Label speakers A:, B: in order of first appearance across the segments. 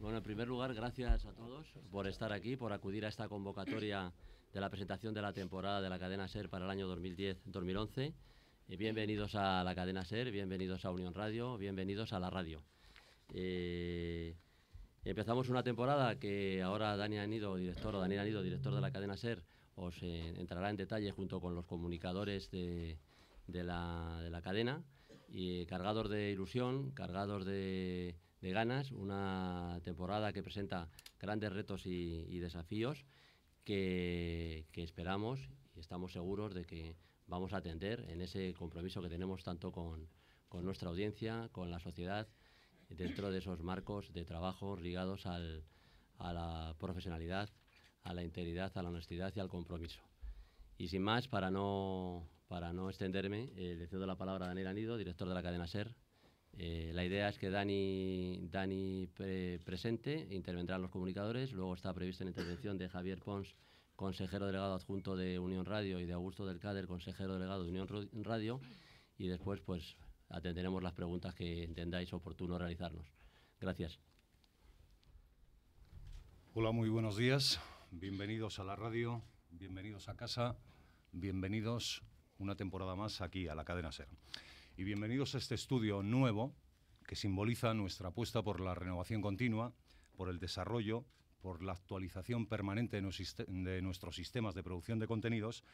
A: Bueno, en primer lugar, gracias a todos por estar aquí, por acudir a esta convocatoria de la presentación de la temporada de la cadena SER para el año 2010-2011. Eh, bienvenidos a la cadena SER, bienvenidos a Unión Radio, bienvenidos a la radio. Eh, empezamos una temporada que ahora Dani Anido, director, Daniel Anido, director de la cadena SER, os eh, entrará en detalle junto con los comunicadores de, la, cadena, y cargados de ilusión, cargados de de ganas, una temporada que presenta grandes retos y, desafíos que, esperamos y estamos seguros de que vamos a atender en ese compromiso que tenemos tanto con, nuestra audiencia, con la sociedad, dentro de esos marcos de trabajo ligados a la profesionalidad, a la integridad, a la honestidad y al compromiso. Y sin más, para no, para no extenderme, eh, le cedo la palabra a Daniel Anido, director de la cadena SER, eh, la idea es que Dani, Dani presente, intervendrán los comunicadores, luego está prevista la intervención de Javier Pons, consejero delegado adjunto de Unión Radio, y de Augusto del Cader, consejero delegado de Unión Radio, y después pues atenderemos las preguntas que entendáis oportuno realizarnos. Gracias.
B: Hola, muy buenos días. Bienvenidos a la radio, bienvenidos a casa, bienvenidos una temporada más aquí a la cadena SER y bienvenidos a este estudio nuevo que simboliza nuestra apuesta por la renovación continua, por el desarrollo, por la actualización permanente de nuestros sistemas de producción de contenidos,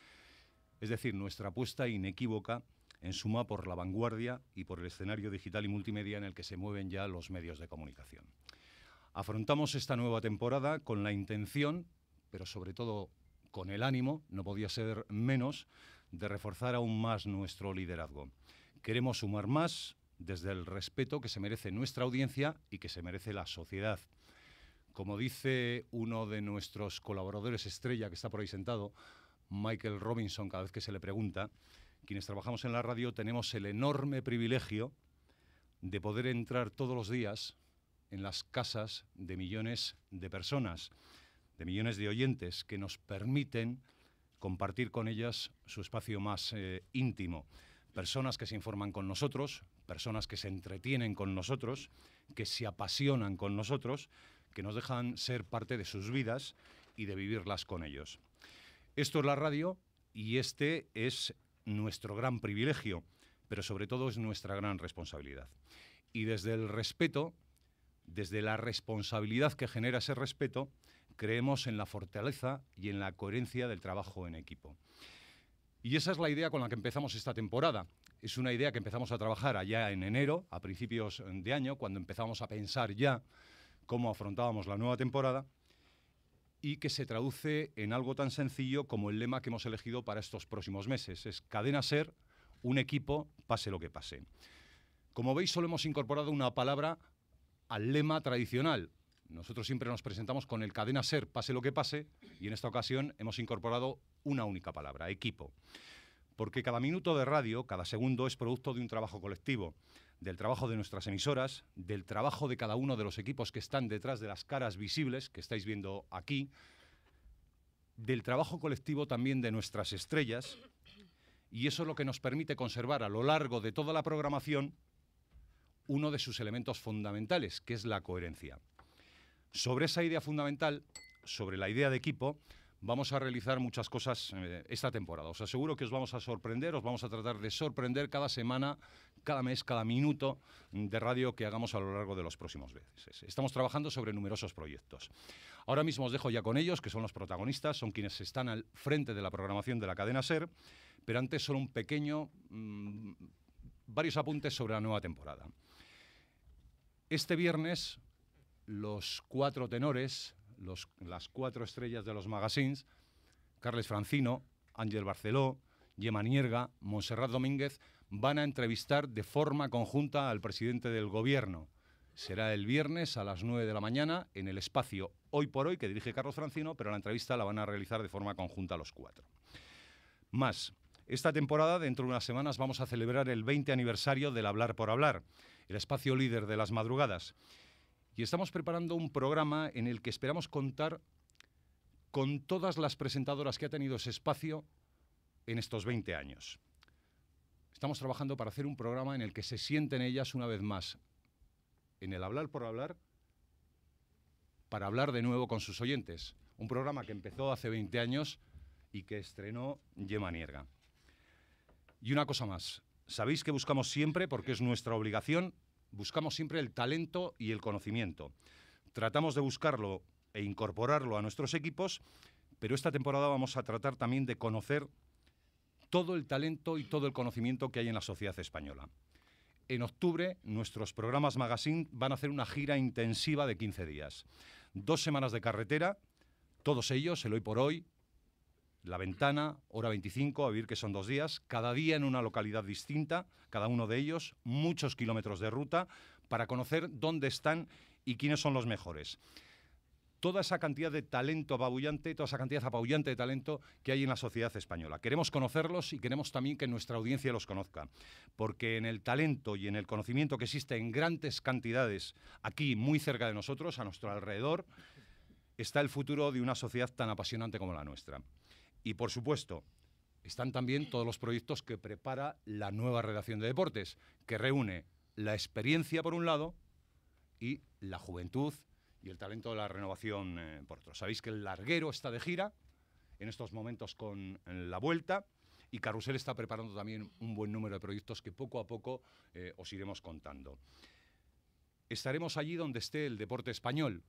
B: es decir, nuestra apuesta inequívoca en suma por la vanguardia y por el escenario digital y multimedia en el que se mueven ya los medios de comunicación. Afrontamos esta nueva temporada con la intención, pero sobre todo con el ánimo, no podía ser menos, de reforzar aún más nuestro liderazgo queremos sumar más desde el respeto que se merece nuestra audiencia y que se merece la sociedad. Como dice uno de nuestros colaboradores estrella que está por ahí sentado, Michael Robinson, cada vez que se le pregunta, quienes trabajamos en la radio tenemos el enorme privilegio de poder entrar todos los días en las casas de millones de personas, de millones de oyentes que nos permiten compartir con ellas su espacio más eh, íntimo personas que se informan con nosotros, personas que se entretienen con nosotros, que se apasionan con nosotros, que nos dejan ser parte de sus vidas y de vivirlas con ellos. Esto es la radio y este es nuestro gran privilegio, pero sobre todo es nuestra gran responsabilidad. Y desde el respeto, desde la responsabilidad que genera ese respeto, creemos en la fortaleza y en la coherencia del trabajo en equipo. Y esa es la idea con la que empezamos esta temporada. Es una idea que empezamos a trabajar allá en enero, a principios de año, cuando empezamos a pensar ya cómo afrontábamos la nueva temporada y que se traduce en algo tan sencillo como el lema que hemos elegido para estos próximos meses. Es cadena ser, un equipo, pase lo que pase. Como veis, solo hemos incorporado una palabra al lema tradicional, nosotros siempre nos presentamos con el cadena ser, pase lo que pase, y en esta ocasión hemos incorporado una única palabra, equipo. Porque cada minuto de radio, cada segundo, es producto de un trabajo colectivo, del trabajo de nuestras emisoras, del trabajo de cada uno de los equipos que están detrás de las caras visibles que estáis viendo aquí, del trabajo colectivo también de nuestras estrellas, y eso es lo que nos permite conservar a lo largo de toda la programación uno de sus elementos fundamentales, que es la coherencia. Sobre esa idea fundamental, sobre la idea de equipo, vamos a realizar muchas cosas eh, esta temporada. Os aseguro que os vamos a sorprender, os vamos a tratar de sorprender cada semana, cada mes, cada minuto de radio que hagamos a lo largo de los próximos meses. Estamos trabajando sobre numerosos proyectos. Ahora mismo os dejo ya con ellos, que son los protagonistas, son quienes están al frente de la programación de la cadena SER, pero antes solo un pequeño, mm, varios apuntes sobre la nueva temporada. Este viernes los cuatro tenores, las cuatro estrellas de los magazines, Carles Francino, Ángel Barceló, Gemma Nierga, Monserrat Domínguez, van a entrevistar de forma conjunta al presidente del gobierno. Será el viernes a las nueve de la mañana en el espacio Hoy por Hoy que dirige Carlos Francino, pero la entrevista la van a realizar de forma conjunta los cuatro. Más, esta temporada, dentro de unas semanas, vamos a celebrar el 20 aniversario del Hablar por Hablar, el espacio líder de las madrugadas y estamos preparando un programa en el que esperamos contar con todas las presentadoras que ha tenido ese espacio en estos 20 años. Estamos trabajando para hacer un programa en el que se sienten ellas una vez más en el hablar por hablar para hablar de nuevo con sus oyentes. Un programa que empezó hace 20 años y que estrenó Yema Nierga. Y una cosa más. Sabéis que buscamos siempre, porque es nuestra obligación, buscamos siempre el talento y el conocimiento. Tratamos de buscarlo e incorporarlo a nuestros equipos, pero esta temporada vamos a tratar también de conocer todo el talento y todo el conocimiento que hay en la sociedad española. En octubre, nuestros programas Magazine van a hacer una gira intensiva de 15 días. Dos semanas de carretera, todos ellos, el hoy por hoy, la Ventana, Hora 25, a vivir que son dos días, cada día en una localidad distinta, cada uno de ellos, muchos kilómetros de ruta, para conocer dónde están y quiénes son los mejores. Toda esa cantidad de talento apabullante, toda esa cantidad apabullante de talento que hay en la sociedad española. Queremos conocerlos y queremos también que nuestra audiencia los conozca, porque en el talento y en el conocimiento que existe en grandes cantidades aquí, muy cerca de nosotros, a nuestro alrededor, está el futuro de una sociedad tan apasionante como la nuestra. Y por supuesto, están también todos los proyectos que prepara la nueva redacción de deportes, que reúne la experiencia por un lado y la juventud y el talento de la renovación eh, por otro. Sabéis que el larguero está de gira en estos momentos con la vuelta y Carrusel está preparando también un buen número de proyectos que poco a poco eh, os iremos contando. Estaremos allí donde esté el deporte español,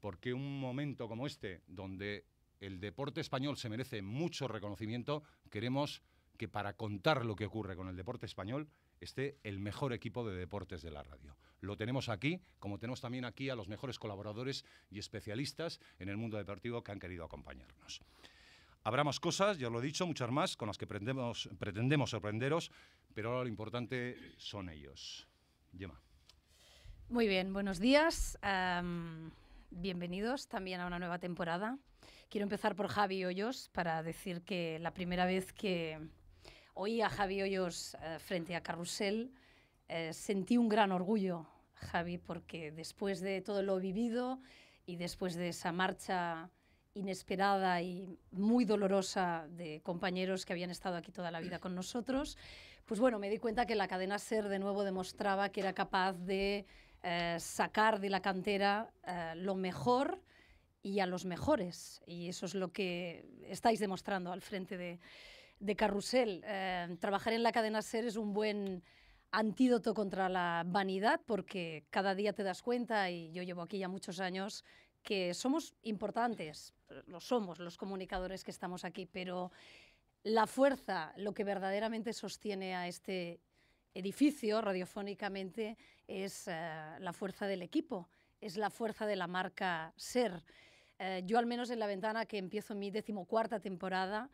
B: porque un momento como este, donde el deporte español se merece mucho reconocimiento. Queremos que para contar lo que ocurre con el deporte español esté el mejor equipo de deportes de la radio. Lo tenemos aquí, como tenemos también aquí a los mejores colaboradores y especialistas en el mundo deportivo que han querido acompañarnos. Habrá más cosas, ya lo he dicho, muchas más, con las que pretendemos, sorprenderos, pero ahora lo importante son ellos. Yema.
C: Muy bien, buenos días. Em, bienvenidos también a una nueva temporada. Quiero empezar por Javi Hoyos para decir que la primera vez que oí a Javi Hoyos eh, frente a Carrusel eh, sentí un gran orgullo, Javi, porque después de todo lo vivido y después de esa marcha inesperada y muy dolorosa de compañeros que habían estado aquí toda la vida con nosotros, pues bueno, me di cuenta que la cadena SER de nuevo demostraba que era capaz de eh, sacar de la cantera eh, lo mejor y a los mejores. Y eso es lo que estáis demostrando al frente de, Carrusel. Eh, trabajar en la cadena SER es un buen antídoto contra la vanidad porque cada día te das cuenta, y yo llevo aquí ya muchos años, que somos importantes, lo somos los comunicadores que estamos aquí, pero la fuerza, lo que verdaderamente sostiene a este edificio radiofónicamente es eh, la fuerza del equipo, es la fuerza de la marca Ser. Eh, yo al menos en la ventana que empiezo mi decimocuarta temporada,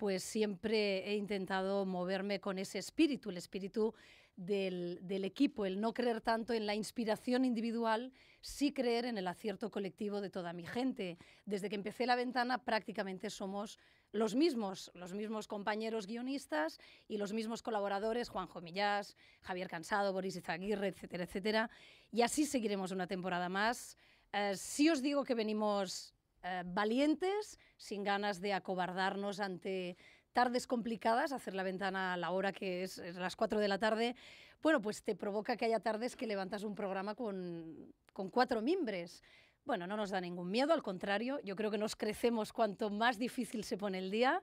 C: pues siempre he intentado moverme con ese espíritu, el espíritu del, equipo, el no creer tanto en la inspiración individual, sí creer en el acierto colectivo de toda mi gente. Desde que empecé la ventana prácticamente somos los mismos, los mismos compañeros guionistas y los mismos colaboradores, Juanjo Millás, Javier Cansado, Boris Izaguirre, etcétera, etcétera. Y así seguiremos una temporada más. Eh, si os digo que venimos eh, valientes, sin ganas de acobardarnos ante tardes complicadas, hacer la ventana a la hora que es, las 4 de la tarde, bueno, pues te provoca que haya tardes que levantas un programa con, con cuatro mimbres. Bueno, no nos da ningún miedo, al contrario, yo creo que nos crecemos cuanto más difícil se pone el día,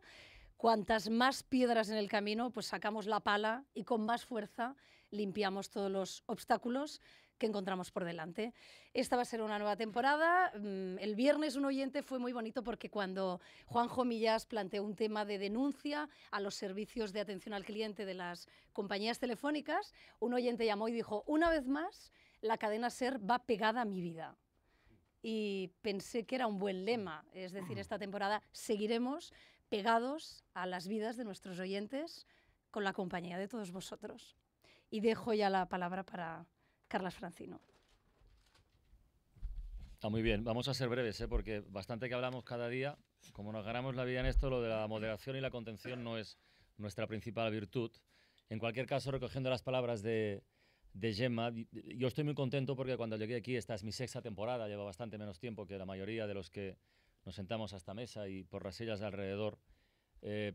C: cuantas más piedras en el camino, pues sacamos la pala y con más fuerza limpiamos todos los obstáculos que encontramos por delante. Esta va a ser una nueva temporada. Mm, el viernes un oyente fue muy bonito porque cuando Juan Millás planteó un tema de denuncia a los servicios de atención al cliente de las compañías telefónicas, un oyente llamó y dijo, una vez más, la cadena SER va pegada a mi vida y pensé que era un buen lema. Es decir, esta temporada seguiremos pegados a las vidas de nuestros oyentes con la compañía de todos vosotros y dejo ya la palabra para Carlas Francino.
D: Ah, muy bien, vamos a ser breves, ¿eh? porque bastante que hablamos cada día. Como nos ganamos la vida en esto, lo de la moderación y la contención no es nuestra principal virtud. En cualquier caso, recogiendo las palabras de, Gemma, yo estoy muy contento porque cuando llegué aquí, esta es mi sexta temporada, lleva bastante menos tiempo que la mayoría de los que nos sentamos a esta mesa y por las sillas alrededor. Eh,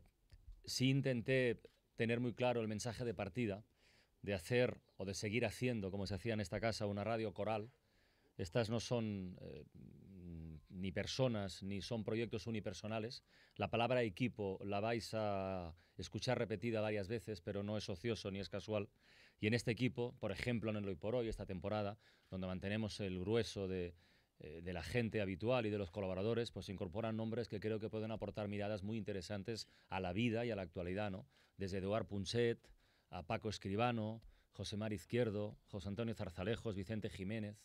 D: sí intenté tener muy claro el mensaje de partida, de hacer o de seguir haciendo, como se hacía en esta casa, una radio coral. Estas no son eh, ni personas, ni son proyectos unipersonales. La palabra equipo la vais a escuchar repetida varias veces, pero no es ocioso ni es casual. Y en este equipo, por ejemplo, en el Hoy por Hoy, esta temporada, donde mantenemos el grueso de, eh, la gente habitual y de los colaboradores, pues incorporan nombres que creo que pueden aportar miradas muy interesantes a la vida y a la actualidad, ¿no? Desde Eduard Punchet a Paco Escribano, José Mar Izquierdo, José Antonio Zarzalejos, Vicente Jiménez,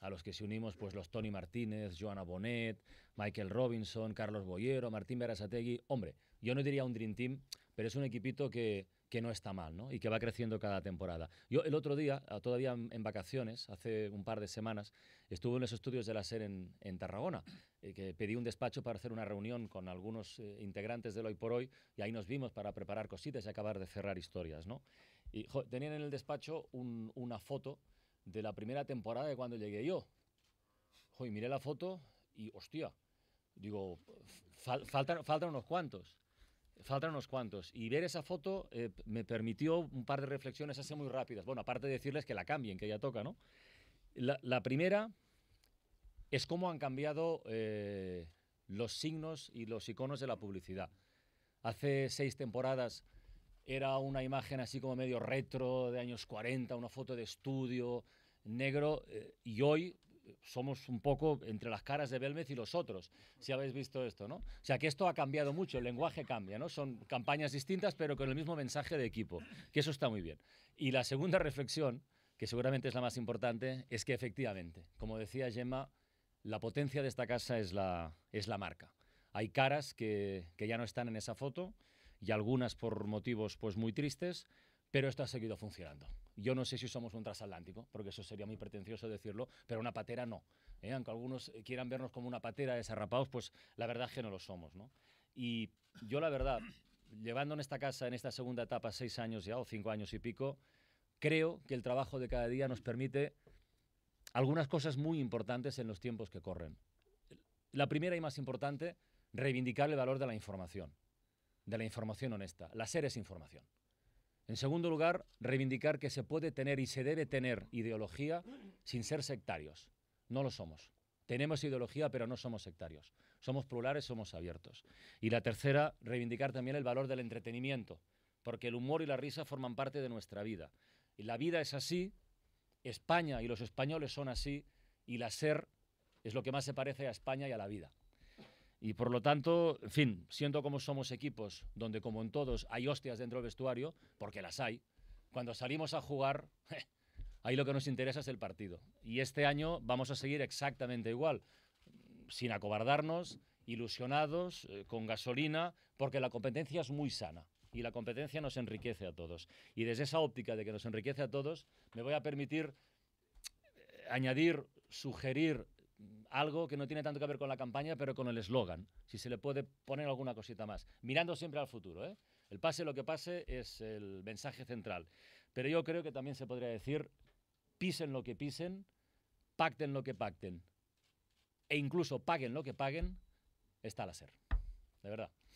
D: a los que se unimos pues los Tony Martínez, Joana Bonet, Michael Robinson, Carlos Boyero, Martín Berasategui. Hombre, yo no diría un Dream Team pero es un equipito que, que no está mal ¿no? y que va creciendo cada temporada. Yo el otro día, todavía en vacaciones, hace un par de semanas, estuve en los estudios de la SER en, en Tarragona, eh, que pedí un despacho para hacer una reunión con algunos eh, integrantes del Hoy por Hoy y ahí nos vimos para preparar cositas y acabar de cerrar historias. ¿no? Y tenían en el despacho una foto de la primera temporada de cuando llegué yo. Jo, miré la foto y hostia, digo, faltan, faltan unos cuantos. Faltan unos cuantos. Y ver esa foto eh, me permitió un par de reflexiones así muy rápidas. Bueno, aparte de decirles que la cambien, que ya toca, ¿no? La, primera es cómo han cambiado eh, los signos y los iconos de la publicidad. Hace seis temporadas era una imagen así como medio retro de años 40, una foto de estudio negro, eh, y hoy somos un poco entre las caras de Belmez y los otros, si habéis visto esto, ¿no? O sea que esto ha cambiado mucho, el lenguaje cambia, ¿no? Son campañas distintas, pero con el mismo mensaje de equipo, que eso está muy bien. Y la segunda reflexión, que seguramente es la más importante, es que efectivamente, como decía Gemma, la potencia de esta casa es la, es la marca. Hay caras que, que ya no están en esa foto y algunas por motivos pues muy tristes, pero esto ha seguido funcionando. Yo no sé si somos un transatlántico, porque eso sería muy pretencioso decirlo, pero una patera no. ¿eh? Aunque algunos eh, quieran vernos como una patera desarrapados, pues la verdad es que no lo somos. Y yo la verdad, llevando en esta casa, en esta segunda etapa, seis años ya, o cinco años y pico, creo que el trabajo de cada día nos permite algunas cosas muy importantes en los tiempos que corren. La primera y más importante, reivindicar el valor de la información, de la información honesta. La SER es información. En segundo lugar, reivindicar que se puede tener y se debe tener ideología sin ser sectarios. No lo somos. Tenemos ideología, pero no somos sectarios. Somos plurales, somos abiertos. Y la tercera, reivindicar también el valor del entretenimiento, porque el humor y la risa forman parte de nuestra vida. Y la vida es así, España y los españoles son así, y la SER es lo que más se parece a España y a la vida. Y por lo tanto, en fin, siento como somos equipos, donde como en todos hay hostias dentro del vestuario, porque las hay, cuando salimos a jugar, ahí lo que nos interesa es el partido. Y este año vamos a seguir exactamente igual, sin acobardarnos, ilusionados, eh, con gasolina, porque la competencia es muy sana y la competencia nos enriquece a todos. Y desde esa óptica de que nos enriquece a todos, me voy a permitir eh, añadir, sugerir algo que no tiene tanto que ver con la campaña, pero con el eslogan, si se le puede poner alguna cosita más, mirando siempre al futuro. ¿eh? El pase lo que pase es el mensaje central. Pero yo creo que también se podría decir, pisen lo que pisen, pacten lo que pacten, e incluso paguen lo que paguen, está la SER. De verdad.